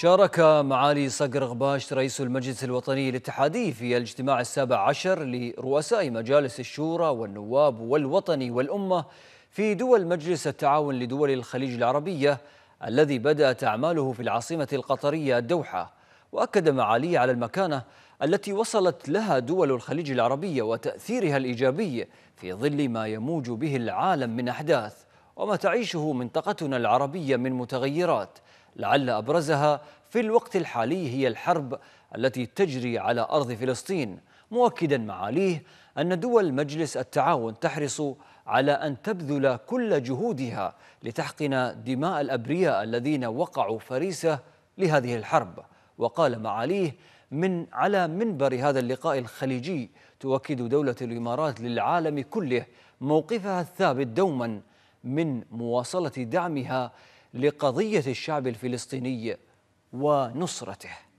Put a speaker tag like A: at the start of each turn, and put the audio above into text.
A: شارك معالي صقر غباش رئيس المجلس الوطني الاتحادي في الاجتماع السابع عشر لرؤساء مجالس الشورى والنواب والوطني والأمة في دول مجلس التعاون لدول الخليج العربية الذي بدأت أعماله في العاصمة القطرية الدوحة وأكد معاليه على المكانة التي وصلت لها دول الخليج العربية وتأثيرها الإيجابي في ظل ما يموج به العالم من أحداث وما تعيشه منطقتنا العربية من متغيرات لعل أبرزها في الوقت الحالي هي الحرب التي تجري على أرض فلسطين مؤكدا معاليه أن دول مجلس التعاون تحرص على أن تبذل كل جهودها لتحقن دماء الأبرياء الذين وقعوا فريسة لهذه الحرب وقال معاليه من على منبر هذا اللقاء الخليجي تؤكد دولة الإمارات للعالم كله موقفها الثابت دوما من مواصلة دعمها لقضية الشعب الفلسطيني ونصرته